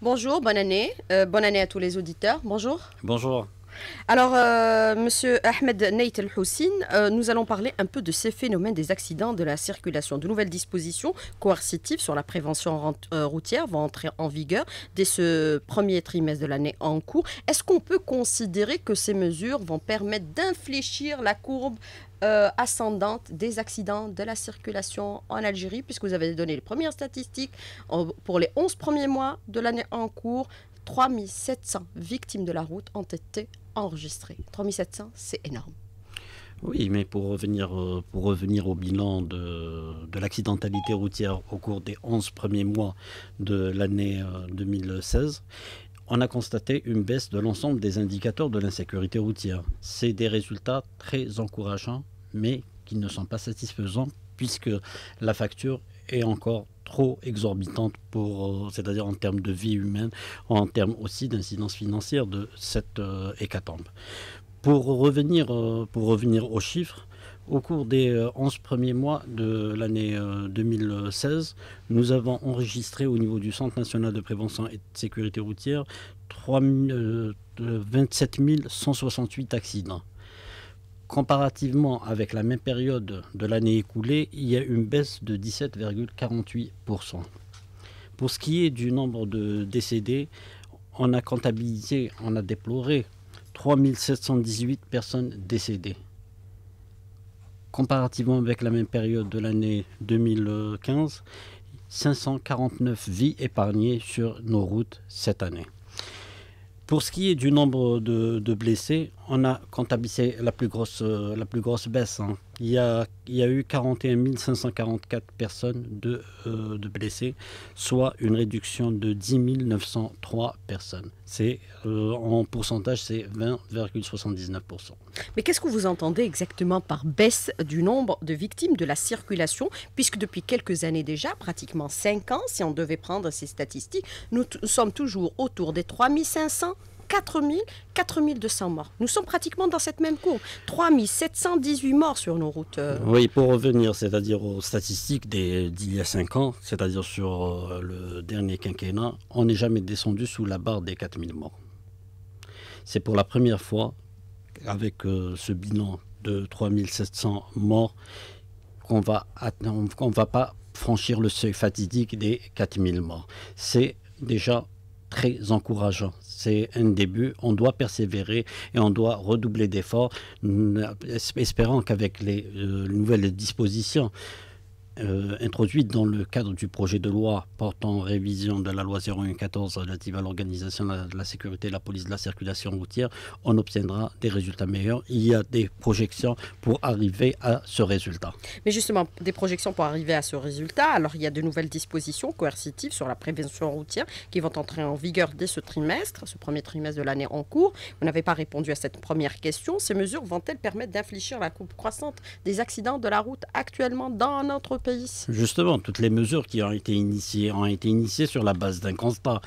Bonjour, bonne année. Euh, bonne année à tous les auditeurs. Bonjour. Bonjour. Alors, euh, monsieur Ahmed Neit El euh, nous allons parler un peu de ces phénomènes des accidents de la circulation. De nouvelles dispositions coercitives sur la prévention routière vont entrer en vigueur dès ce premier trimestre de l'année en cours. Est-ce qu'on peut considérer que ces mesures vont permettre d'infléchir la courbe euh, ascendante des accidents de la circulation en Algérie, puisque vous avez donné les premières statistiques. pour les 11 premiers mois de l'année en cours, 3700 victimes de la route ont été enregistrées. 3700, c'est énorme. Oui, mais pour revenir, euh, pour revenir au bilan de, de l'accidentalité routière au cours des 11 premiers mois de l'année 2016, euh, on a constaté une baisse de l'ensemble des indicateurs de l'insécurité routière. C'est des résultats très encourageants, mais qui ne sont pas satisfaisants puisque la facture est encore trop exorbitante pour, euh, c'est-à-dire en termes de vie humaine, en termes aussi d'incidence financière de cette euh, hécatombe. Pour revenir, euh, pour revenir aux chiffres, au cours des 11 euh, premiers mois de l'année 2016, euh, nous avons enregistré au niveau du Centre national de prévention et de sécurité routière 27 168 euh, accidents. Comparativement avec la même période de l'année écoulée, il y a une baisse de 17,48%. Pour ce qui est du nombre de décédés, on a comptabilisé, on a déploré 3718 personnes décédées comparativement avec la même période de l'année 2015, 549 vies épargnées sur nos routes cette année. Pour ce qui est du nombre de, blessés, on a comptabilisé la plus grosse, la plus grosse baisse. Hein. Il, y a, il, y a, eu 41 544 personnes euh, de, blessés, soit une réduction de 10 903 personnes. C'est, euh, en pourcentage, c'est 20,79%. Mais qu'est-ce que vous entendez exactement par baisse du nombre de victimes de la circulation, puisque depuis quelques années déjà, pratiquement 5 ans, si on devait prendre ces statistiques, nous, sommes toujours autour des 3500 4000, 4200 morts. Nous sommes pratiquement dans cette même cour. 3718 morts sur nos routes. Euh. Oui, pour revenir, c'est-à-dire aux statistiques d'il y a 5 ans, c'est-à-dire sur euh, le dernier quinquennat, on n'est jamais descendu sous la barre des 4000 morts. C'est pour la première fois avec euh, ce bilan de 3700 morts qu'on va, qu'on va pas franchir le seuil fatidique des 4000 morts. C'est déjà très encourageant. C'est un début. On doit persévérer et on doit redoubler d'efforts, espérant qu'avec les euh, nouvelles dispositions euh, introduite dans le cadre du projet de loi portant révision de la loi 0114 relative à l'organisation de la, sécurité et la police de la circulation routière, on obtiendra des résultats meilleurs. Il y a des projections pour arriver à ce résultat. Mais justement, des projections pour arriver à ce résultat, alors il y a de nouvelles dispositions coercitives sur la prévention routière qui vont entrer en vigueur dès ce trimestre, ce premier trimestre de l'année en cours. Vous n'avez pas répondu à cette première question. Ces mesures vont-elles permettre d'infléchir la coupe croissante des accidents de la route actuellement dans notre pays Justement, toutes les mesures qui ont été initiées ont été initiées sur la base d'un constat.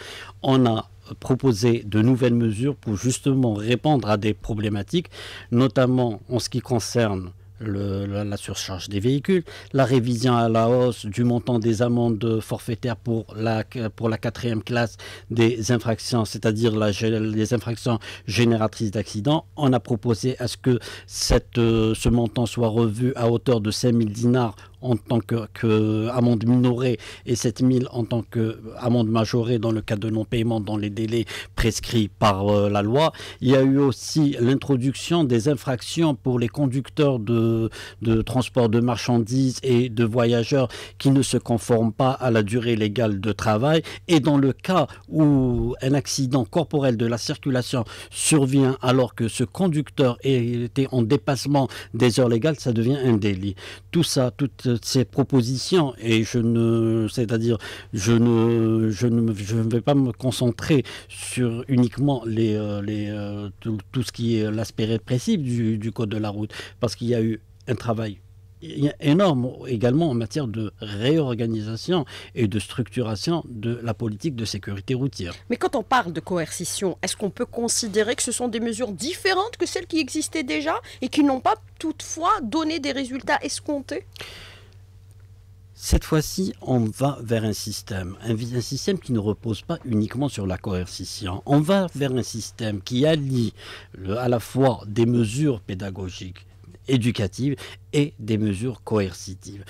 On a proposé de nouvelles mesures pour justement répondre à des problématiques, notamment en ce qui concerne la, surcharge des véhicules, la révision à la hausse du montant des amendes forfaitaires pour la, pour la quatrième classe des infractions, c'est-à-dire les infractions génératrices d'accidents. On a proposé à ce que euh, ce montant soit revu à hauteur de 5000 dinars en tant qu'amende que minorée et 7000 en tant qu'amende majorée dans le cas de non-paiement dans les délais prescrits par euh, la loi. Il y a eu aussi l'introduction des infractions pour les conducteurs de, de transport de marchandises et de voyageurs qui ne se conforment pas à la durée légale de travail. Et dans le cas où un accident corporel de la circulation survient alors que ce conducteur était en dépassement des heures légales, ça devient un délit. Tout ça, toutes euh, ces propositions et je ne, c'est-à-dire, je ne, je ne, je ne vais pas me concentrer sur uniquement les, euh, les euh, tout, ce qui est l'aspect répressif du, du code de la route, parce qu'il y a eu un travail énorme également en matière de réorganisation et de structuration de la politique de sécurité routière. Mais quand on parle de coercition, est-ce qu'on peut considérer que ce sont des mesures différentes que celles qui existaient déjà et qui n'ont pas toutefois donné des résultats escomptés cette fois-ci, on va vers un système, un, système qui ne repose pas uniquement sur la coercition. On va vers un système qui allie à la fois des mesures pédagogiques, éducatives et des mesures coercitives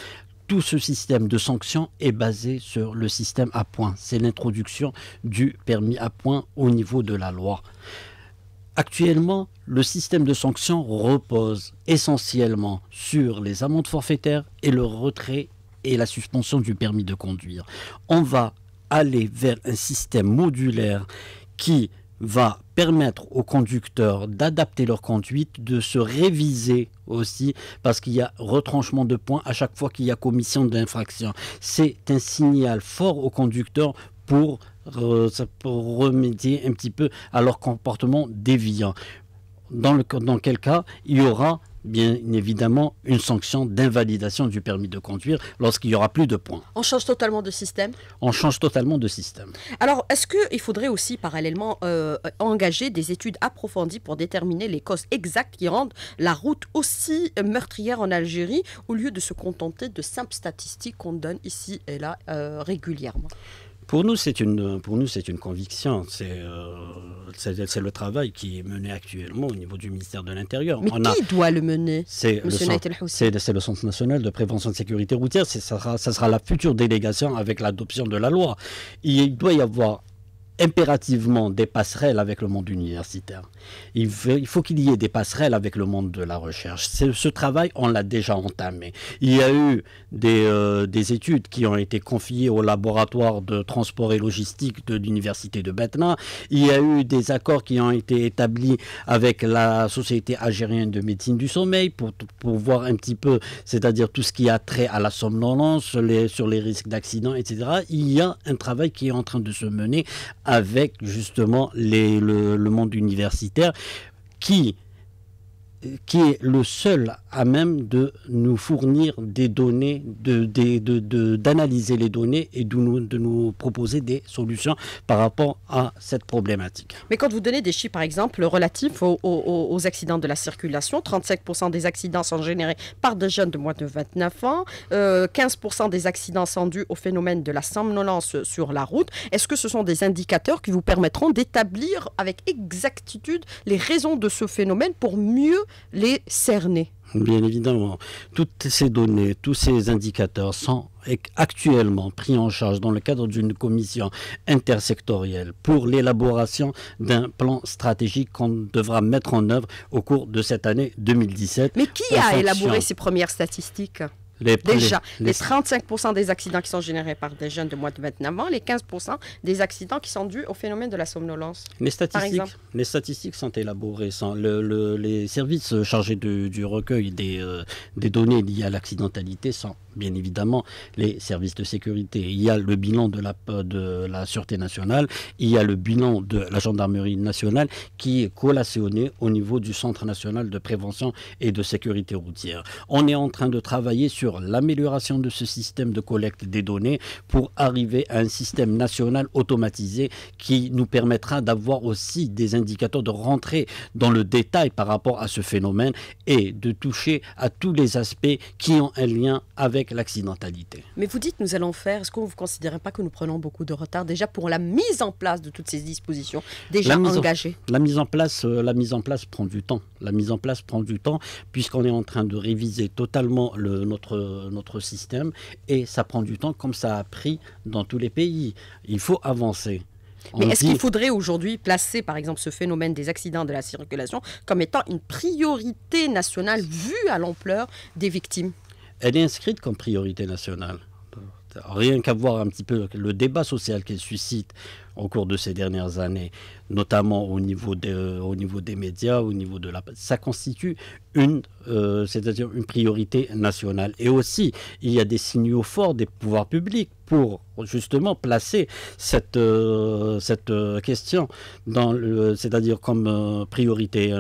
tout ce système de sanctions est basé sur le système à points. C'est l'introduction du permis à points au niveau de la loi. Actuellement, le système de sanctions repose essentiellement sur les amendes forfaitaires et le retrait et la suspension du permis de conduire. On va aller vers un système modulaire qui va permettre aux conducteurs d'adapter leur conduite, de se réviser aussi, parce qu'il y a retranchement de points à chaque fois qu'il y a commission d'infraction. C'est un signal fort aux conducteurs pour, euh, remédier un petit peu à leur comportement déviant. Dans, le, dans quel cas il y aura bien évidemment une sanction d'invalidation du permis de conduire lorsqu'il y aura plus de points. On change totalement de système On change totalement de système. Alors, est-ce qu'il faudrait aussi parallèlement euh, engager des études approfondies pour déterminer les causes exactes qui rendent la route aussi meurtrière en Algérie au lieu de se contenter de simples statistiques qu'on donne ici et là euh, régulièrement pour nous, c'est une, pour nous, c'est une conviction. Euh, c'est, c'est, le travail qui est mené actuellement au niveau du ministère de l'Intérieur. Mais qui doit le mener C'est le, Centre national de prévention de sécurité routière. ça, ça sera la future délégation avec l'adoption de la loi. Il doit y avoir impérativement des passerelles avec le monde universitaire. Il faut, il faut qu'il y ait des passerelles avec le monde de la recherche. Ce travail, on l'a déjà entamé. Il y a eu euh, des, études qui ont été confiées au laboratoire de transport et logistique de l'université de Betna. Il y a eu des accords qui ont été établis avec la Société algérienne de médecine du sommeil pour, voir un petit peu, c'est-à-dire tout ce qui a trait à la somnolence, les, sur les risques d'accidents, etc. Il y a un travail qui est en train de se mener avec justement les, le, le, monde universitaire qui, qui est le seul à même de nous fournir des données, d'analyser les données et de nous, proposer des solutions par rapport à cette problématique. Mais quand vous donnez des chiffres, par exemple, relatifs aux, accidents de la circulation, 35% des accidents sont générés par des jeunes de moins de 29 ans, 15% euh, des accidents sont dus au phénomène de la somnolence sur la route. Est-ce que ce sont des indicateurs qui vous permettront d'établir avec exactitude les raisons de ce phénomène pour mieux les cerner Bien évidemment. Toutes ces données, tous ces indicateurs sont actuellement pris en charge dans le cadre d'une commission intersectorielle pour l'élaboration d'un plan stratégique qu'on devra mettre en œuvre au cours de cette année 2017. Mais qui a élaboré ces premières statistiques Déjà, les, 35 des accidents qui sont générés par des jeunes de moins de 29 ans, les 15 des accidents qui sont dus au phénomène de la somnolence. Les statistiques, les statistiques sont élaborées. sans les services chargés du recueil des, euh, des données liées à l'accidentalité sont bien évidemment les services de sécurité. Il y a le bilan euh, de la, Sûreté nationale, il y a le bilan de la Gendarmerie nationale qui est collationné au niveau du Centre national de prévention et de sécurité routière. On est en train de travailler sur l'amélioration de ce système de collecte des données pour arriver à un système national automatisé qui nous permettra d'avoir aussi des indicateurs de rentrer dans le détail par rapport à ce phénomène et de toucher à tous les aspects qui ont un lien avec l'accidentalité. Mais vous dites nous allons faire, est-ce que vous ne considérez pas que nous prenons beaucoup de retard déjà pour la mise en place de toutes ces dispositions déjà engagées la, mise en place, euh, la mise en place prend du temps. La mise en place prend du temps puisqu'on est en train de réviser totalement notre, notre système et ça prend du temps comme ça a pris dans tous les pays. Il faut avancer. Mais est-ce qu'il faudrait aujourd'hui placer, par exemple, ce phénomène des accidents de la circulation comme étant une priorité nationale vue à l'ampleur des victimes elle est inscrite comme priorité nationale. Rien qu'à voir un petit peu le débat social qu'elle suscite, au cours de ces dernières années, notamment au niveau, des médias, au niveau de la... Ça constitue une, euh, dire une priorité nationale. Et aussi, il y a des signaux forts des pouvoirs publics pour justement placer cette, euh, cette euh, question c'est-à-dire comme priorité,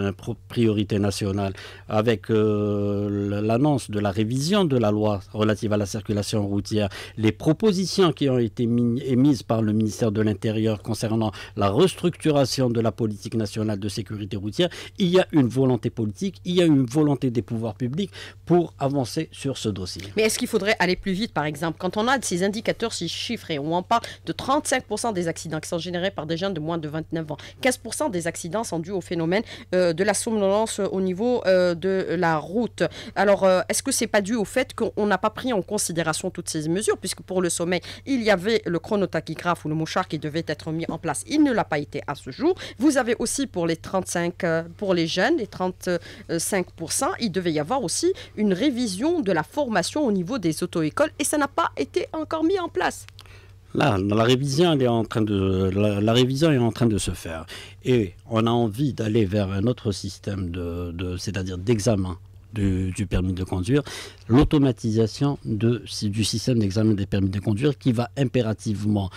priorité nationale, avec l'annonce de la révision de la loi relative à la circulation routière, les propositions qui ont été émises par le ministère de l'Intérieur concernant la restructuration de la politique nationale de sécurité routière, il y a une volonté politique, il y a une volonté des pouvoirs publics pour avancer sur ce dossier. Mais est-ce qu'il faudrait aller plus vite, par exemple, quand on a ces indicateurs, ces chiffres, et on en parle de 35% des accidents qui sont générés par des jeunes de moins de 29 ans, 15% des accidents sont dus au phénomène euh, de la somnolence euh, au niveau euh, de la route. Alors, est-ce que c'est pas dû au fait qu'on n'a pas pris en considération toutes ces mesures, puisque pour le sommeil, il y avait le chronotachygraphe ou le mouchard qui devait mis en place. Il ne l'a pas été à ce jour. Vous avez aussi pour les 35, euh, pour les jeunes, les 35%, il devait y avoir aussi une révision de la formation au niveau des auto-écoles et ça n'a pas été encore mis en place. Là, la révision, est en train de, la, révision est en train de se faire. Et on a envie d'aller vers un autre système, de, c'est-à-dire d'examen du, permis de conduire, l'automatisation de, du système d'examen des permis de conduire qui va impérativement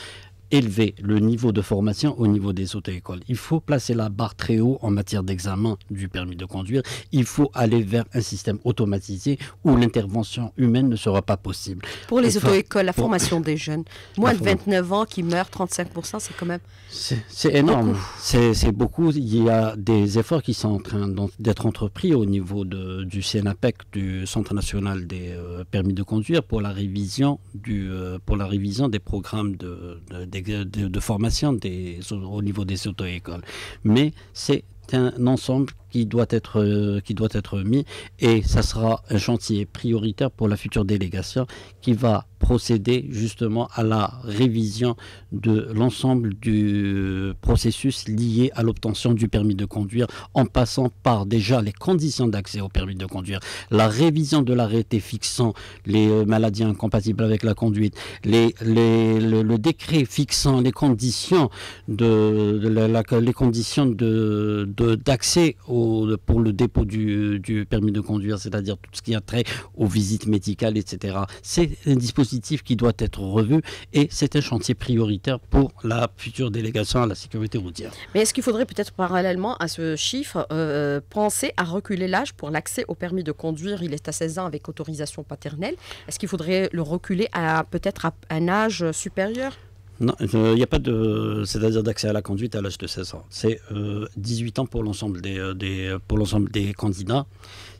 élever le niveau de formation au niveau des auto-écoles. Il faut placer la barre très haut en matière d'examen du permis de conduire. Il faut aller vers un système automatisé où l'intervention humaine ne sera pas possible. Pour les auto-écoles, la formation des jeunes, moins de 29 ans qui meurent, 35 c'est quand même. C'est énorme. C'est beaucoup. Il y a des efforts qui sont en train d'être entrepris au niveau de, du CNAPEC, du Centre national des euh, permis de conduire, pour la révision du euh, pour la révision des programmes de, de de, formation des, au niveau des auto-écoles. Mais c'est un ensemble qui doit être, euh, qui doit être mis et ça sera un chantier prioritaire pour la future délégation qui va procéder justement à la révision de l'ensemble du euh, processus lié à l'obtention du permis de conduire en passant par déjà les conditions d'accès au permis de conduire, la révision de l'arrêté fixant les euh, maladies incompatibles avec la conduite, les, le, décret fixant les conditions de, la, les conditions de d'accès au pour le dépôt du, permis de conduire, c'est-à-dire tout ce qui a trait aux visites médicales, etc. C'est un dispositif qui doit être revu et c'est un chantier prioritaire pour la future délégation à la sécurité routière. Mais est-ce qu'il faudrait peut-être parallèlement à ce chiffre euh, penser à reculer l'âge pour l'accès au permis de conduire Il est à 16 ans avec autorisation paternelle. Est-ce qu'il faudrait le reculer à peut-être à un âge supérieur non, il n'y a pas de, c'est-à-dire d'accès à la conduite à l'âge de 16 ans. C'est euh, 18 ans pour l'ensemble euh, des, pour l'ensemble des candidats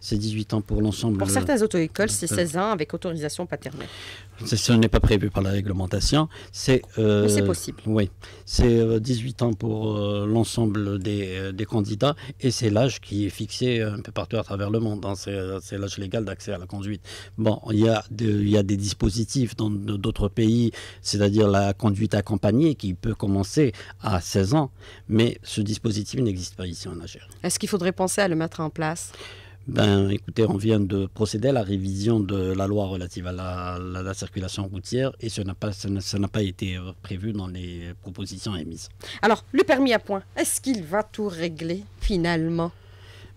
c'est 18 ans pour l'ensemble. Pour euh, certaines auto-écoles, c'est 16 euh, ans avec autorisation paternelle. Ce n'est pas prévu par la réglementation. C'est, euh, possible. Oui, c'est 18 ans pour l'ensemble des, candidats et c'est l'âge qui est fixé un peu partout à travers le monde. Hein. C'est, l'âge légal d'accès à la conduite. Bon, il y, il y a des dispositifs dans d'autres pays, c'est-à-dire la conduite accompagnée qui peut commencer à 16 ans, mais ce dispositif n'existe pas ici en Algérie. Est-ce qu'il faudrait penser à le mettre en place ben, écoutez, on vient de procéder à la révision de la loi relative à la, circulation routière et n'a pas, ça n'a pas été euh, prévu dans les propositions émises. Alors, le permis à point, est-ce qu'il va tout régler finalement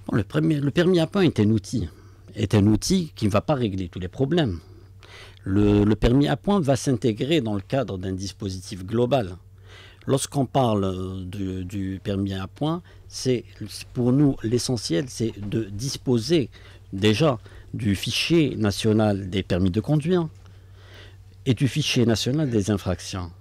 bon, le, permis à point est un outil, est un outil qui ne va pas régler tous les problèmes. Le, permis à point va s'intégrer dans le cadre d'un dispositif global Lorsqu'on parle euh, du, permis à point, c'est pour nous l'essentiel, c'est de disposer déjà du fichier national des permis de conduire et du fichier national des infractions,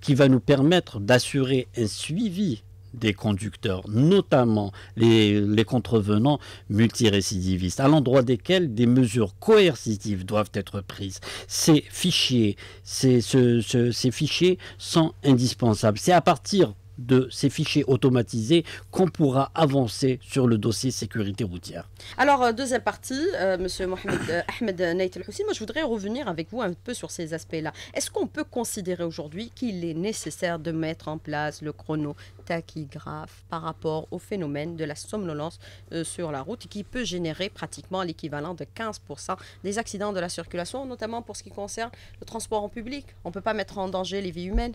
qui va nous permettre d'assurer un suivi des conducteurs, notamment les, les contrevenants multirécidivistes, à l'endroit desquels des mesures coercitives doivent être prises. Ces fichiers, ces, ces fichiers sont indispensables. C'est à partir de ces fichiers automatisés qu'on pourra avancer sur le dossier sécurité routière. Alors, euh, deuxième partie, M. Euh, monsieur Mohamed, euh, Ahmed Naït El moi je voudrais revenir avec vous un peu sur ces aspects-là. Est-ce qu'on peut considérer aujourd'hui qu'il est nécessaire de mettre en place le chrono tachygraphe par rapport au phénomène de la somnolence euh, sur la route qui peut générer pratiquement l'équivalent de 15% des accidents de la circulation, notamment pour ce qui concerne le transport en public. On ne peut pas mettre en danger les vies humaines.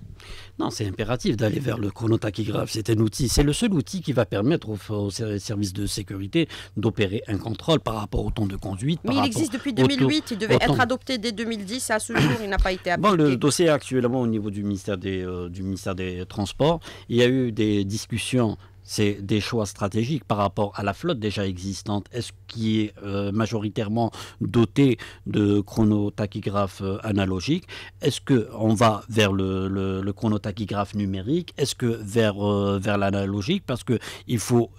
Non, c'est impératif d'aller vers le chronotachygraphe. C'est un outil, c'est le seul outil qui va permettre aux, services de sécurité d'opérer un contrôle par rapport au temps de conduite. Mais il existe depuis 2008, il devait être adopté dès 2010 à ce jour, il n'a pas été appliqué. Bon, le dossier actuellement au niveau du ministère des, euh, du ministère des Transports, il y a eu des discussions c'est des choix stratégiques par rapport à la flotte déjà existante. Est-ce qui est euh, majoritairement doté de chronotachygraphes euh, analogiques Est-ce que on va vers le, le, chronotachygraphe numérique Est-ce que vers euh, vers l'analogique Parce que il faut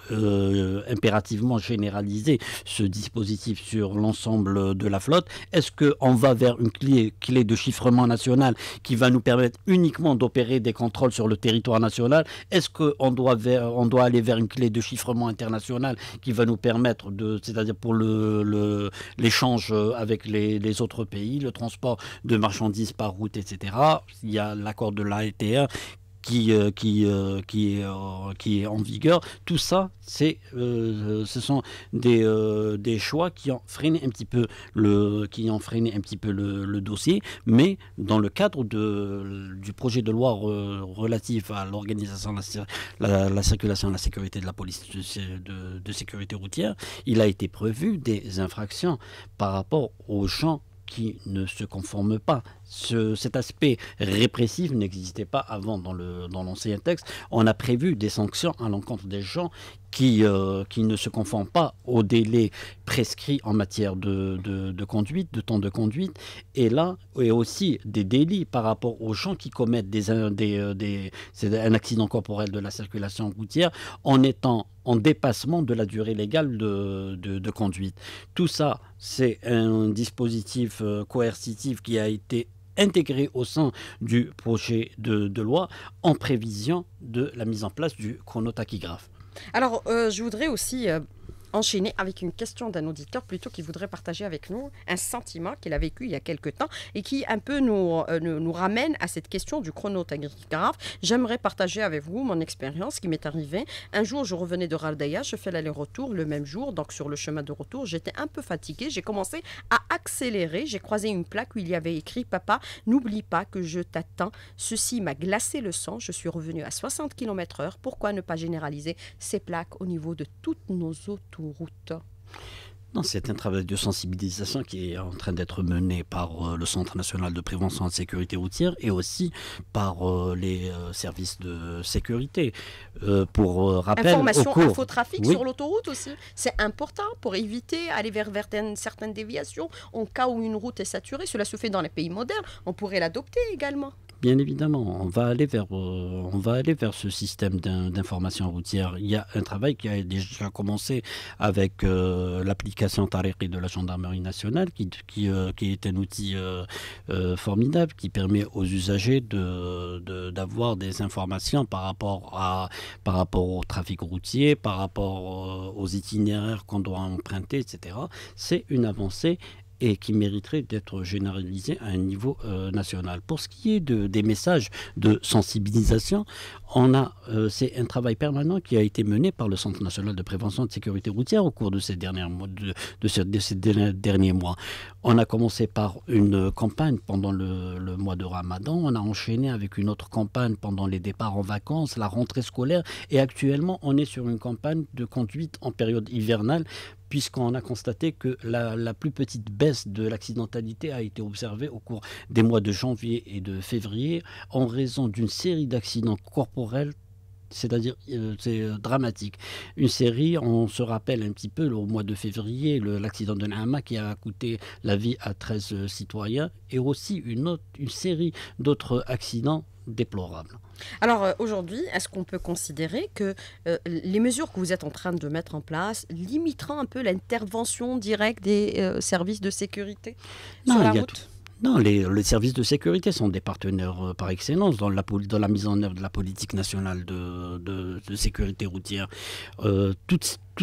impérativement généraliser ce dispositif sur l'ensemble de la flotte. Est-ce que on va vers une clé de chiffrement national qui va nous permettre uniquement d'opérer des contrôles sur le territoire national Est-ce que on doit vers, doit aller vers une clé de chiffrement international qui va nous permettre de, c'est-à-dire pour le, l'échange euh, avec les, les, autres pays, le transport de marchandises par route, etc. Il y a l'accord de l'AT1 qui, euh, euh, qui, est, euh, qui est en vigueur. Tout ça, c'est, ce sont des, des choix qui ont freiné un petit peu le, qui un petit peu le, dossier, mais dans le cadre du projet de loi relatif à l'organisation, la, la, circulation la sécurité de la police de, sécurité routière, il a été prévu des infractions par rapport aux gens qui ne se conforment pas cet aspect répressif n'existait pas avant dans l'ancien dans texte. On a prévu des sanctions à l'encontre des gens qui, euh, qui ne se conforment pas aux délais prescrits en matière de, de, conduite, de temps de conduite, et là, et aussi des délits par rapport aux gens qui commettent des, des, euh, des, un accident corporel de la circulation routière en étant en dépassement de la durée légale de, de, de conduite. Tout ça, c'est un dispositif euh, coercitif qui a été intégré au sein du projet de, loi en prévision de la mise en place du chronotachygraphe. Alors, euh, je voudrais aussi euh, enchaîner avec une question d'un auditeur plutôt qui voudrait partager avec nous un sentiment qu'il a vécu il y a quelque temps et qui un peu nous, euh, nous, ramène à cette question du chronotagraphe. J'aimerais partager avec vous mon expérience qui m'est arrivée. Un jour, je revenais de Raldaya, je fais l'aller-retour le même jour, donc sur le chemin de retour, j'étais un peu fatiguée, j'ai commencé à accélérer, j'ai croisé une plaque où il y avait écrit Papa, n'oublie pas que je t'attends, ceci m'a glacé le sang, je suis revenue à 60 km/h, pourquoi ne pas généraliser ces plaques au niveau de toutes nos autos route non, c'est un travail de sensibilisation qui est en train d'être mené par euh, le Centre national de prévention de sécurité routière et aussi par euh, les euh, services de sécurité. pour rappel, information au trafic sur l'autoroute aussi, c'est important pour éviter aller vers, vers certaines déviations en cas où une route est saturée. Cela se fait dans les pays modernes. On pourrait l'adopter également. Bien évidemment, on va aller vers, euh, on va aller vers ce système d'information routière. Il y a un travail qui a déjà commencé avec euh, l'application Tariqi de la gendarmerie nationale, qui, qui, euh, est un outil formidable qui permet aux usagers d'avoir de, des informations par rapport, à, par rapport au trafic routier, par rapport aux itinéraires qu'on doit emprunter, etc. C'est une avancée et qui mériterait d'être généralisé à un niveau euh, national. Pour ce qui est de, des messages de sensibilisation, on a, euh, c'est un travail permanent qui a été mené par le Centre national de prévention de sécurité routière au cours de ces, derniers mois. On a commencé par une campagne pendant le, mois de Ramadan, on a enchaîné avec une autre campagne pendant les départs en vacances, la rentrée scolaire, et actuellement on est sur une campagne de conduite en période hivernale puisqu'on a constaté que la, plus petite baisse de l'accidentalité a été observée au cours des mois de janvier et de février en raison d'une série d'accidents corporels c'est-à-dire dramatiques. Euh, c'est euh, dramatique. Une série, on se rappelle un petit peu le, au mois de février, l'accident de Nama qui a coûté la vie à 13 euh, citoyens, et aussi une, une série d'autres accidents déplorable. Alors euh, aujourd'hui, est-ce qu'on peut considérer que euh, les mesures que vous êtes en train de mettre en place limiteront un peu l'intervention directe des euh, services de sécurité non, sur la route Non, les, services de sécurité sont des partenaires par excellence dans la, mise en œuvre de la politique nationale de, sécurité routière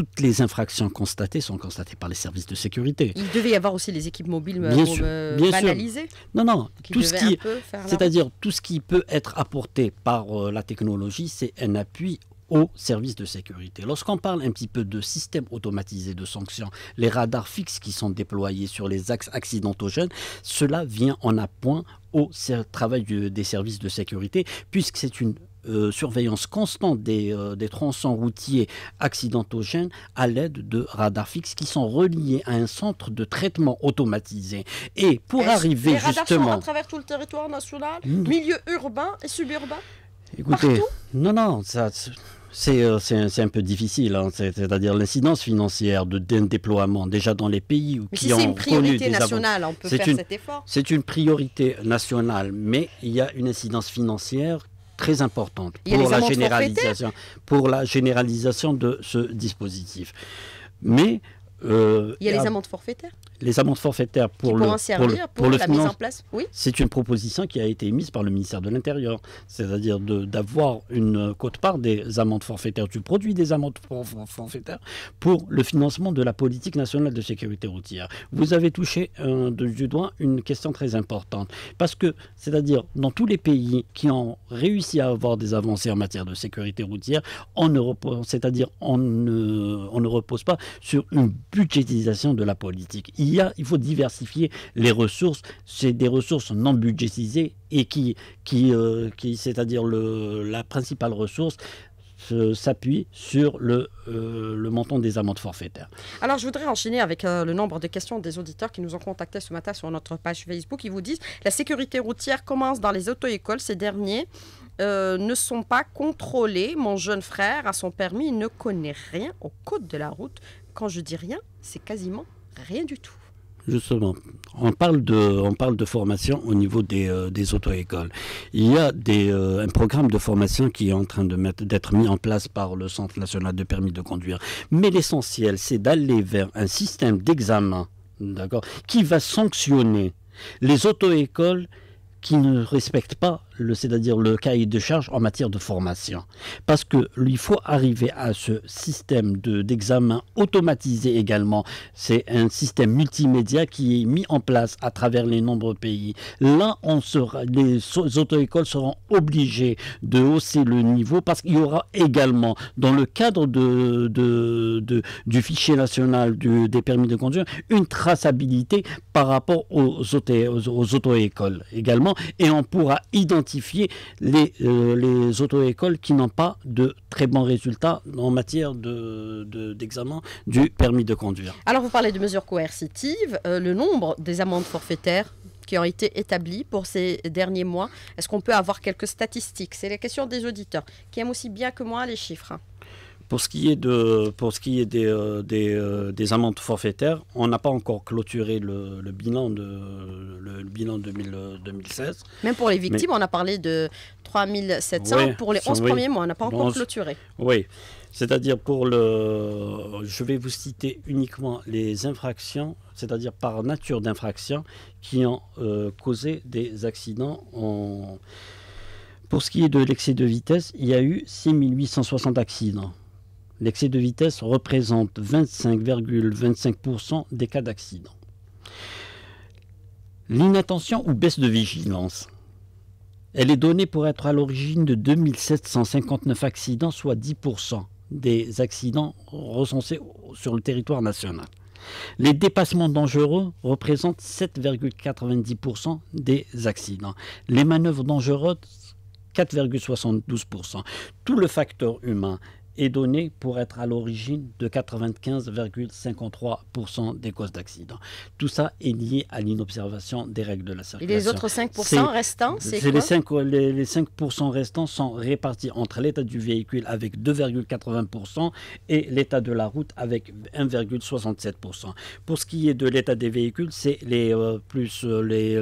toutes les infractions constatées sont constatées par les services de sécurité. Il devait y avoir aussi les équipes mobiles bien euh, euh, Non, non. tout ce qui, c'est-à-dire tout ce qui peut être apporté par euh, la technologie, c'est un appui aux services de sécurité. Lorsqu'on parle un petit peu de système automatisé de sanctions, les radars fixes qui sont déployés sur les axes accidentogènes, cela vient en appoint au travail des services de sécurité, puisque c'est une euh, surveillance constante des, euh, des tronçons routiers accidentogènes à l'aide de radars fixes qui sont reliés à un centre de traitement automatisé. Et pour arriver justement... Sont à travers tout le territoire national, mmh. milieu urbain et suburbain Écoutez, non, non, ça... C'est euh, un peu difficile, hein. c'est-à-dire l'incidence financière de, d'un déploiement déjà dans les pays où qui si ont une priorité nationale, on peut faire cet effort. C'est une priorité nationale, mais il y a une incidence financière très importante pour la, généralisation, pour la généralisation de ce dispositif. Mais euh, il y a les amendes forfaitaires les amendes forfaitaires pour le, pour, le, pour, oui. c'est une proposition qui a été émise par le ministère de l'Intérieur, c'est-à-dire d'avoir une cote-part des amendes forfaitaires, du produit des amendes forfaitaires pour le financement de la politique nationale de sécurité routière. Vous avez touché euh, de du doigt une question très importante, parce que, c'est-à-dire, dans tous les pays qui ont réussi à avoir des avancées en matière de sécurité routière, on ne repose, c'est-à-dire, on ne, on ne repose pas sur une budgétisation de la politique il faut diversifier les ressources. C'est des ressources non budgétisées et qui, qui, euh, qui c'est-à-dire la principale ressource, s'appuie sur le, euh, le, montant des amendes forfaitaires. Alors, je voudrais enchaîner avec euh, le nombre de questions des auditeurs qui nous ont contactés ce matin sur notre page Facebook. Ils vous disent la sécurité routière commence dans les auto-écoles. Ces derniers ne sont pas contrôlés. Mon jeune frère à son permis, ne connaît rien aux code de la route. Quand je dis rien, c'est quasiment rien du tout. Justement, on parle de, on parle de formation au niveau des, euh, auto-écoles. Il y a des, euh, un programme de formation qui est en train d'être mis en place par le Centre national de permis de conduire. Mais l'essentiel, c'est d'aller vers un système d'examen, d'accord, qui va sanctionner les auto-écoles qui ne respectent pas le, c'est-à-dire le cahier de charge en matière de formation. Parce que il faut arriver à ce système de, d'examen automatisé également. C'est un système multimédia qui est mis en place à travers les nombreux pays. Là, on sera, les auto-écoles seront obligées de hausser le niveau parce qu'il y aura également, dans le cadre de, du fichier national du, des permis de conduire, une traçabilité par rapport aux, aux auto-écoles également et on pourra identifier euh, les, auto-écoles qui n'ont pas de très bons résultats en matière d'examen du permis de conduire. Alors vous parlez de mesures coercitives, euh, le nombre des amendes forfaitaires qui ont été établies pour ces derniers mois. Est-ce qu'on peut avoir quelques statistiques C'est la question des auditeurs qui aiment aussi bien que moi les chiffres. Hein. Pour ce qui est, de, pour ce qui est des, euh, euh, des, amendes forfaitaires, on n'a pas encore clôturé le, bilan de, le, bilan 2016. Euh, Même pour les victimes, on a parlé de 3700. pour les 11 premiers mois, on n'a pas encore clôturé. Oui. C'est-à-dire pour le... Je vais vous citer uniquement les infractions, c'est-à-dire par nature d'infraction, qui ont causé des accidents en... Pour ce qui est de l'excès de vitesse, il y a eu 6860 accidents. L'excès de vitesse représente 25,25% des cas d'accident. L'inattention ou baisse de vigilance. Elle est donnée pour être à l'origine de 2759 accidents, soit 10% des accidents recensés sur le territoire national. Les dépassements dangereux représentent 7,90% des accidents. Les manœuvres dangereuses, 4,72%. Tout le facteur humain, est donné pour être à l'origine de 95,53% des causes d'accident. Tout ça est lié à l'inobservation des règles de la circulation. Et les autres 5% restants, c'est quoi les 5, les, restants sont répartis entre l'état du véhicule avec 2,80% et l'état de la route avec 1,67%. Pour ce qui est de l'état des véhicules, c'est les euh, plus euh, les,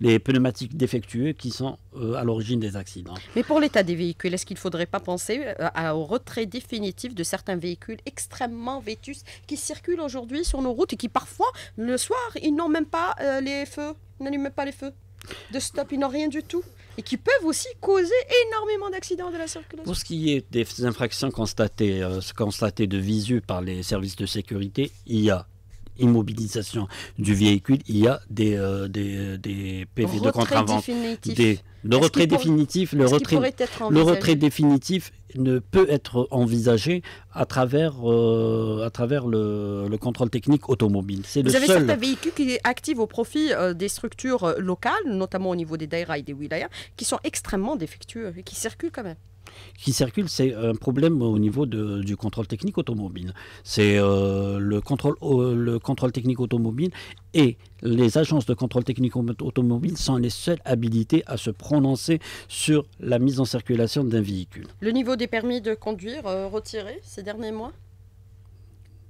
les pneumatiques défectueux qui sont euh, à l'origine des accidents. Mais pour l'état des véhicules, est-ce qu'il ne faudrait pas penser à euh, au retrait définitif de certains véhicules extrêmement vétus qui circulent aujourd'hui sur nos routes et qui parfois, le soir, ils n'ont même pas euh, les feux, n'allument même pas les feux de stop, ils n'ont rien du tout. Et qui peuvent aussi causer énormément d'accidents de la circulation. Pour ce qui est des infractions constatées, euh, constatées de visu par les services de sécurité, il y a immobilisation du véhicule, il y a des, des, des PV de contravention, le retrait définitif, le retrait, le retrait définitif ne peut être envisagé à travers, euh, à travers le, contrôle technique automobile. C'est Vous avez certains véhicules qui activent au profit euh, des structures euh, locales, notamment au niveau des daïras et des wilayas, qui sont extrêmement défectueux et qui circulent quand même qui circule, c'est un problème au niveau du contrôle technique automobile. C'est le, contrôle, le contrôle technique automobile et les agences de contrôle technique automobile sont les seules habilitées à se sur la mise en circulation d'un véhicule. Le niveau des permis de conduire euh, retirés ces derniers mois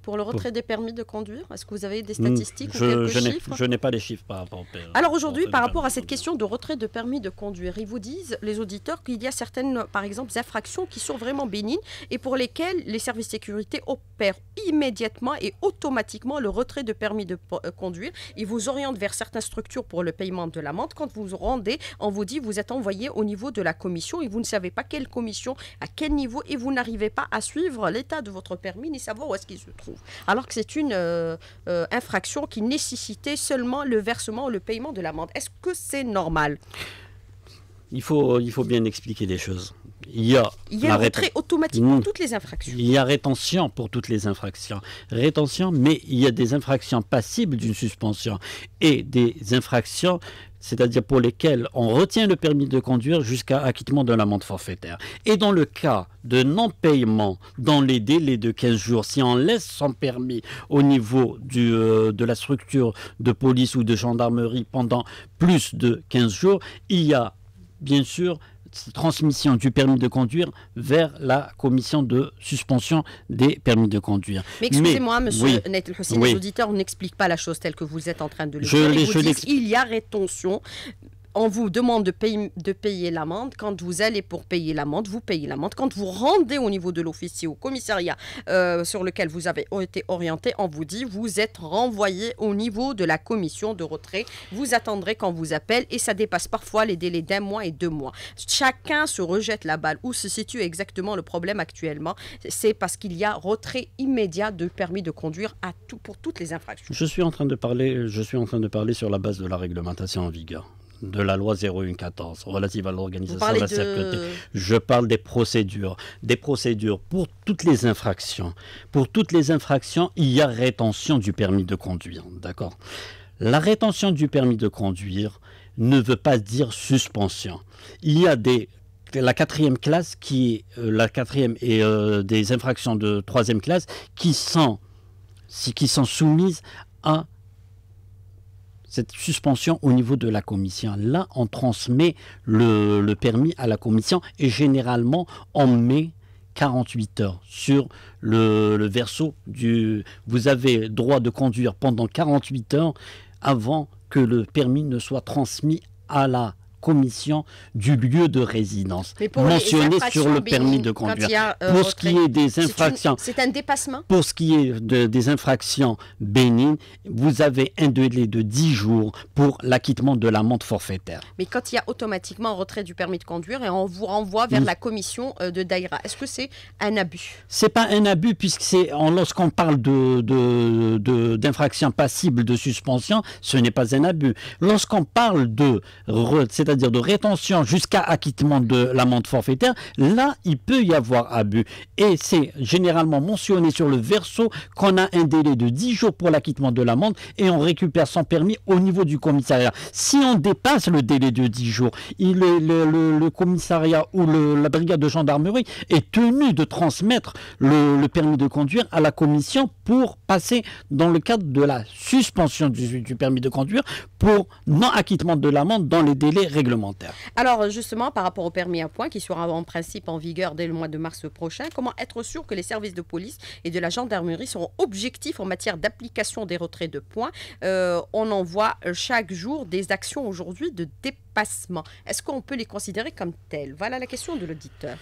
pour le retrait des permis de conduire Est-ce que vous avez des hmm. statistiques je, ou quelques Je n'ai pas les chiffres par rapport. Au, e. Alors aujourd'hui, par rapport à cette question de retrait de permis de conduire, ils vous disent, les auditeurs, qu'il y a certaines, par exemple, infractions qui sont vraiment bénignes et pour lesquelles les services de sécurité opèrent immédiatement et automatiquement le retrait de permis de euh, conduire. Ils vous orientent vers certaines structures pour le paiement de l'amende. Quand vous vous rendez, on vous dit, vous êtes envoyé au niveau de la commission et vous ne savez pas quelle commission, à quel niveau, et vous n'arrivez pas à suivre l'état de votre permis ni savoir où est-ce qu'il se trouve. Alors que c'est une euh, euh, infraction qui nécessitait seulement le versement ou le paiement de l'amende. Est-ce que c'est normal il faut, il faut bien expliquer les choses. Il y a, il y a retrait automatique pour hmm. toutes les infractions. Il y a rétention pour toutes les infractions. Rétention, mais il y a des infractions passibles d'une suspension et des infractions c'est-à-dire pour lesquels on retient le permis de conduire jusqu'à acquittement de l'amende forfaitaire. Et dans le cas de non-paiement dans les délais de 15 jours, si on laisse son permis au niveau euh, de la structure de police ou de gendarmerie pendant plus de 15 jours, il y a bien sûr transmission du permis de conduire vers la commission de suspension des permis de conduire. Mais excusez-moi, monsieur oui, Nathal les auditeurs n'expliquent pas la chose telle que vous êtes en train de le dire. Je, il y a rétention on vous demande de payer, de payer l'amende. Quand vous allez pour payer l'amende, vous payez l'amende. Quand vous rendez au niveau de l'officier, au commissariat euh, sur lequel vous avez été orienté, on vous dit vous êtes renvoyé au niveau de la commission de retrait. Vous attendrez quand vous appelle et ça dépasse parfois les délais d'un mois et deux mois. Chacun se rejette la balle. Où se situe exactement le problème actuellement C'est parce qu'il y a retrait immédiat de permis de conduire pour toutes les infractions. Je suis en train de parler, je suis en train de parler sur la base de la réglementation en vigueur de la loi 0114 relative à l'organisation de la sécurité. Je parle des procédures. Des procédures pour toutes les infractions. Pour toutes les infractions, il y a rétention du permis de conduire. D'accord La rétention du permis de conduire ne veut pas dire suspension. Il y a des la quatrième classe qui euh, la quatrième et euh, des infractions de troisième classe qui sont qui sont soumises à cette suspension au niveau de la commission. Là, on transmet le, permis à la commission et généralement, on met 48 heures sur le, le, verso du vous avez droit de conduire pendant 48 heures avant que le permis ne soit transmis à la commission du lieu de résidence mentionné sur le permis de conduire. Euh, pour ce qui est des infractions, c'est un dépassement. Pour ce qui est des infractions bénignes, vous avez un délai de 10 jours pour l'acquittement de l'amende forfaitaire. Mais quand il y a automatiquement un retrait du permis de conduire et on vous renvoie vers la commission euh, de Daïra, est-ce que c'est un abus C'est pas un abus puisque c'est lorsqu'on parle de d'infraction passible de suspension, ce n'est pas un abus. Lorsqu'on parle de c'est-à-dire de rétention jusqu'à acquittement de l'amende forfaitaire, là, il peut y avoir abus. Et c'est généralement mentionné sur le verso qu'on a un délai de 10 jours pour l'acquittement de l'amende et on récupère son permis au niveau du commissariat. Si on dépasse le délai de 10 jours, il, le, commissariat ou la brigade de gendarmerie est tenu de transmettre le, permis de conduire à la commission pour passer dans le cadre de la suspension du, du permis de conduire pour non-acquittement de l'amende dans les délais alors justement, par rapport au permis à points qui sera en principe en vigueur dès le mois de mars prochain, comment être sûr que les services de police et de la gendarmerie seront objectifs en matière d'application des retraits de points euh, On en voit euh, chaque jour des actions aujourd'hui de dépassement. Est-ce qu'on peut les considérer comme telles Voilà la question de l'auditeur.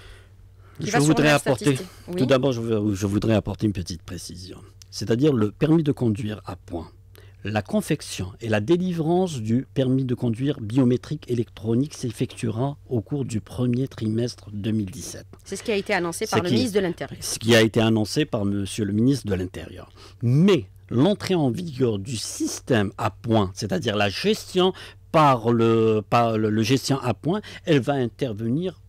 Je voudrais apporter, tout d'abord, je, je voudrais apporter une petite précision. C'est-à-dire le permis de conduire à points la confection et la délivrance du permis de conduire biométrique électronique s'effectuera au cours du premier trimestre 2017. C'est ce qui a été annoncé par le ministre de l'Intérieur. Ce qui a été annoncé par monsieur le ministre de l'Intérieur. Mais l'entrée en vigueur du système à point, c'est-à-dire la gestion par le, gestion à point, elle va intervenir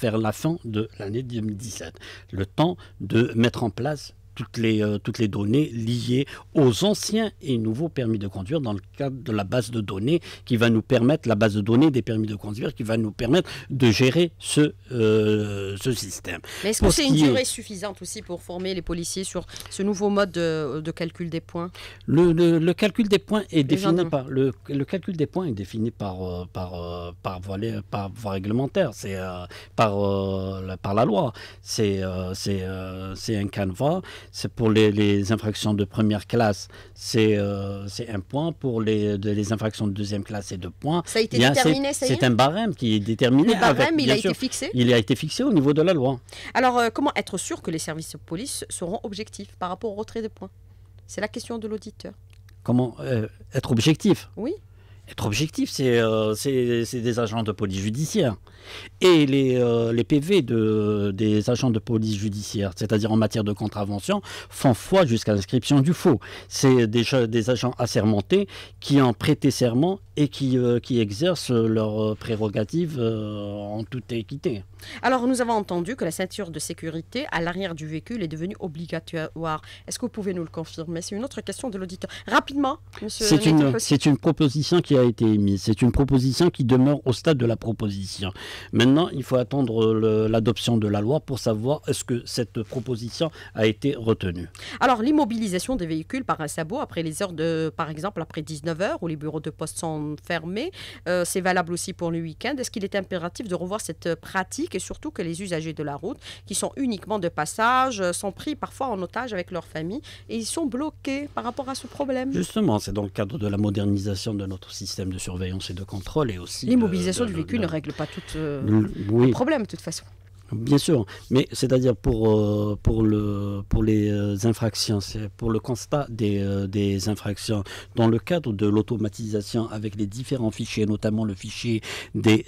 vers la fin de l'année 2017. Le temps de mettre en place toutes les, euh, toutes les données liées aux anciens et nouveaux permis de conduire dans le cadre de la base de données qui va nous permettre, la base de données des permis de conduire qui va nous permettre de gérer ce, euh, ce système. Mais est-ce que c'est une durée suffisante aussi pour former les policiers sur ce nouveau mode de, de calcul des points le, le, calcul des points est défini par le, le, calcul des points est défini par euh, par par, voie, par réglementaire, c'est par la, par la loi, c'est c'est c'est un canevas c'est pour les, infractions de première classe, c'est euh, un point. Pour les, les, infractions de deuxième classe, c'est deux points. Ça a été déterminé, C'est un barème qui est déterminé. Le barème, il a été fixé Il a été fixé au niveau de la loi. Alors, euh, comment être sûr que les services de police seront objectifs par rapport au retrait de points C'est la question de l'auditeur. Comment euh, être objectif Oui être objectif, euh, c'est des agents de police judiciaire. Et les, euh, les PV de, des agents de police judiciaire, c'est-à-dire en matière de contravention, font foi jusqu'à l'inscription du faux. C'est des, des agents assermentés qui ont prêté serment et qui, euh, qui exercent leurs euh, prérogatives euh, en toute équité. Alors, nous avons entendu que la ceinture de sécurité à l'arrière du véhicule est devenue obligatoire. Est-ce que vous pouvez nous le confirmer C'est une autre question de l'auditeur. Rapidement, monsieur. C'est une, une, proposition qui a été émise. C'est une proposition qui demeure au stade de la proposition. Maintenant, il faut attendre l'adoption de la loi pour savoir est-ce que cette proposition a été retenue. Alors, l'immobilisation des véhicules par un sabot après les heures de, par exemple, après 19h, où les bureaux de poste sont fermé euh, c'est valable aussi pour le week-end. Est-ce qu'il est impératif de revoir cette pratique et surtout que les usagers de la route, qui sont uniquement de passage, euh, sont pris parfois en otage avec leur famille et ils sont bloqués par rapport à ce problème Justement, c'est dans le cadre de la modernisation de notre système de surveillance et de contrôle et aussi... L'immobilisation du véhicule ne règle pas tout euh, le problème de toute façon. Bien sûr, mais c'est-à-dire pour, euh, pour, le, pour les euh, infractions, pour le constat euh, des, infractions. Dans le cadre de l'automatisation avec les différents fichiers, notamment le fichier des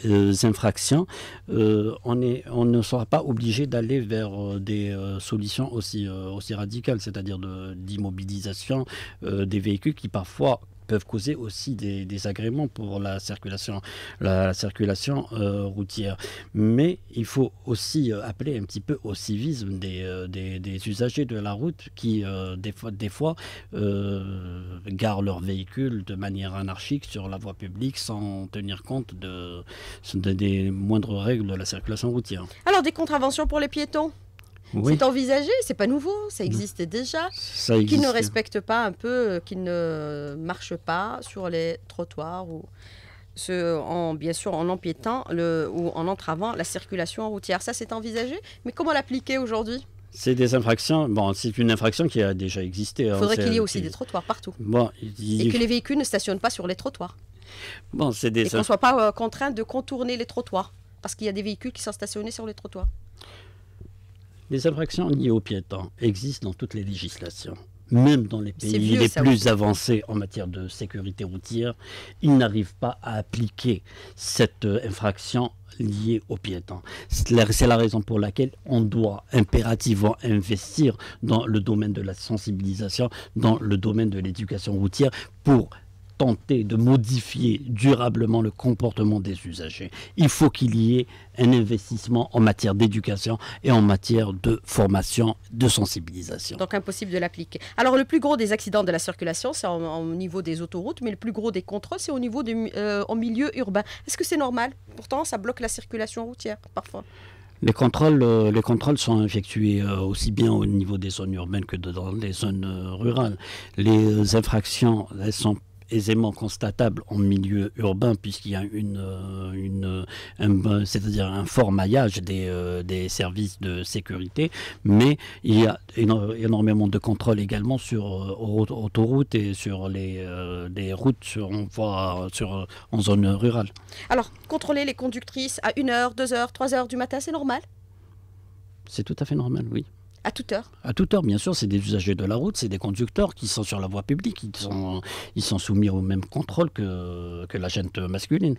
infractions, on, est, on ne sera pas obligé d'aller vers des solutions aussi, aussi radicales, c'est-à-dire d'immobilisation l'immobilisation des véhicules qui parfois peuvent causer aussi des désagréments pour la circulation, la, circulation euh, routière. Mais il faut aussi euh, appeler un petit peu au civisme des, euh, des, usagers de la route qui, des fois, des fois euh, garent leur véhicule de manière anarchique sur la voie publique sans tenir compte de des moindres règles de la circulation routière. Alors, des contraventions pour les piétons c'est envisagé, c'est pas nouveau, ça existait déjà. Qui ne respecte pas un peu, euh, qui ne marche pas sur les trottoirs ou bien sûr en empiétant le, ou en entravant la circulation routière. Ça, c'est envisagé, mais comment l'appliquer aujourd'hui c'est des infractions. Bon, c'est une infraction qui a déjà existé. Il hein. faudrait qu'il y ait aussi des trottoirs partout. Et que les véhicules ne stationnent pas sur les trottoirs. Bon, c'est des. Et qu'on ne soit pas euh, contraint de contourner les trottoirs parce qu'il y a des véhicules qui sont stationnés sur les trottoirs. Les infractions liées aux piétons existent dans toutes les législations. Même dans les pays les plus avancés en matière de sécurité routière, ils n'arrivent pas à appliquer cette euh, infraction liée aux piétons. C'est la raison pour laquelle on doit impérativement investir dans le domaine de la sensibilisation, dans le domaine de l'éducation routière pour tenter de modifier durablement le comportement des usagers, il faut qu'il y ait un investissement en matière d'éducation et en matière de formation, de sensibilisation. Donc impossible de l'appliquer. Alors le plus gros des accidents de la circulation, c'est au niveau des autoroutes, mais le plus gros des contrôles, c'est au niveau du euh, milieu urbain. Est-ce que c'est normal Pourtant, ça bloque la circulation routière parfois. Les contrôles, euh, les contrôles sont effectués euh, aussi bien au niveau des zones urbaines que dans les zones rurales. Les infractions, elles sont aisément constatable en milieu urbain puisqu'il y a une, euh, une euh, un, euh, c'est-à-dire un fort maillage des, services de sécurité, mais il y a énormément de contrôles également sur autoroutes et sur les, routes voit, sur, en zone rurale. Alors, contrôler les conductrices à 1h, 2h, 3h du matin, c'est normal C'est tout à fait normal, oui. À toute heure À toute heure, bien sûr. C'est des usagers de la route, c'est des conducteurs qui sont sur la voie publique. Ils sont, ils sont soumis au même contrôle que, que la gente masculine.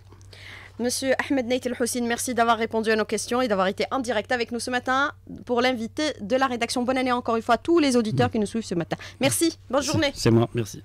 Monsieur Ahmed Neit El merci d'avoir répondu à nos questions et d'avoir été en direct avec nous ce matin pour l'invité de la rédaction. Bonne année encore une fois à tous les auditeurs mm. qui nous suivent ce matin. Merci, bonne journée. C'est moi, merci.